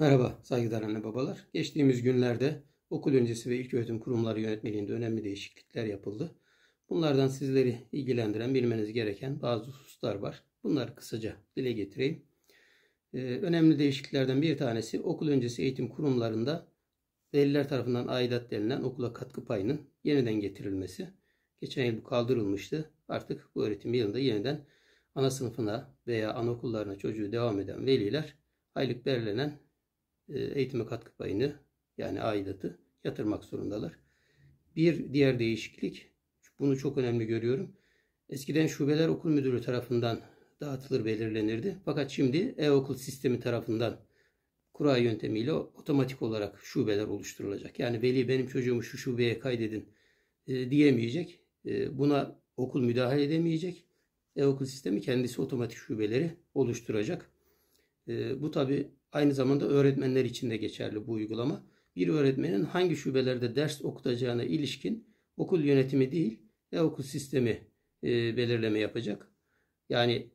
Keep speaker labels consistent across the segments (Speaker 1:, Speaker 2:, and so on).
Speaker 1: Merhaba saygıdeğer anne babalar. Geçtiğimiz günlerde okul öncesi ve ilk öğretim kurumları yönetmeliğinde önemli değişiklikler yapıldı. Bunlardan sizleri ilgilendiren, bilmeniz gereken bazı hususlar var. Bunları kısaca dile getireyim. Ee, önemli değişikliklerden bir tanesi okul öncesi eğitim kurumlarında veliler tarafından aidat denilen okula katkı payının yeniden getirilmesi. Geçen yıl bu kaldırılmıştı. Artık bu öğretim yılında yeniden ana sınıfına veya anaokullarına çocuğu devam eden veliler aylık belirlenen e, eğitime katkı payını yani aidatı yatırmak zorundalar. Bir diğer değişiklik, bunu çok önemli görüyorum. Eskiden şubeler okul müdürü tarafından dağıtılır belirlenirdi. Fakat şimdi e-okul sistemi tarafından kura yöntemiyle otomatik olarak şubeler oluşturulacak. Yani veli benim çocuğumu şu şubeye kaydedin e, diyemeyecek. E, buna okul müdahale edemeyecek. E-okul sistemi kendisi otomatik şubeleri oluşturacak. bu tabi Aynı zamanda öğretmenler için de geçerli bu uygulama. Bir öğretmenin hangi şubelerde ders okutacağına ilişkin okul yönetimi değil, e-okul sistemi e, belirleme yapacak. Yani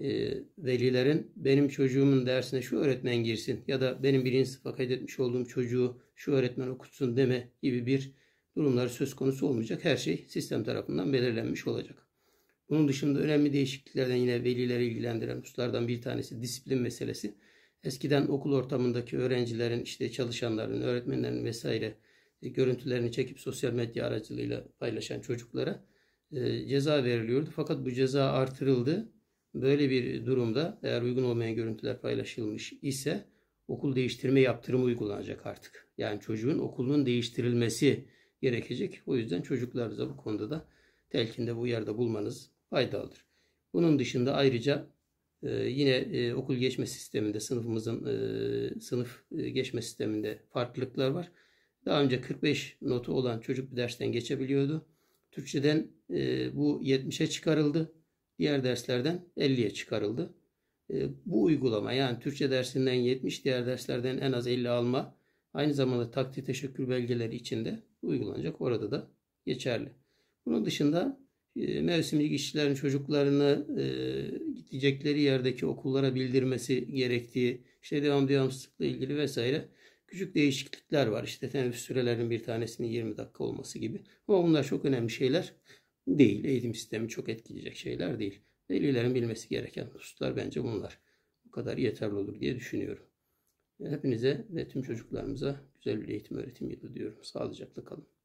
Speaker 1: e, velilerin benim çocuğumun dersine şu öğretmen girsin ya da benim birinci sınıfa kaydetmiş olduğum çocuğu şu öğretmen okutsun deme gibi bir durumlar söz konusu olmayacak. Her şey sistem tarafından belirlenmiş olacak. Bunun dışında önemli değişikliklerden yine velileri ilgilendiren hususlardan bir tanesi disiplin meselesi. Eskiden okul ortamındaki öğrencilerin, işte çalışanların, öğretmenlerin vesaire e, görüntülerini çekip sosyal medya aracılığıyla paylaşan çocuklara e, ceza veriliyordu. Fakat bu ceza artırıldı. Böyle bir durumda eğer uygun olmayan görüntüler paylaşılmış ise okul değiştirme yaptırımı uygulanacak artık. Yani çocuğun okulunun değiştirilmesi gerekecek. O yüzden çocuklarınıza bu konuda da telkinde bu yerde bulmanız faydalıdır. Bunun dışında ayrıca ee, yine e, okul geçme sisteminde sınıfımızın e, sınıf e, geçme sisteminde farklılıklar var. Daha önce 45 notu olan çocuk bir dersten geçebiliyordu. Türkçeden bu 70'e çıkarıldı. Diğer derslerden 50'ye çıkarıldı. Bu uygulama yani Türkçe dersinden 70 diğer derslerden en az 50 alma aynı zamanda takdir teşekkür belgeleri içinde uygulanacak. Orada da geçerli. Bunun dışında mevsimlik işçilerin çocuklarını gidecekleri yerdeki okullara bildirmesi gerektiği, işte devam devamsızlıkla ilgili vesaire küçük değişiklikler var. İşte teneffüs sürelerinin bir tanesinin 20 dakika olması gibi. Ama bunlar çok önemli şeyler değil. Eğitim sistemi çok etkileyecek şeyler değil. Velilerin bilmesi gereken hususlar bence bunlar. Bu kadar yeterli olur diye düşünüyorum. Hepinize ve tüm çocuklarımıza güzel bir eğitim öğretim yılı diyorum. Sağlıcakla kalın.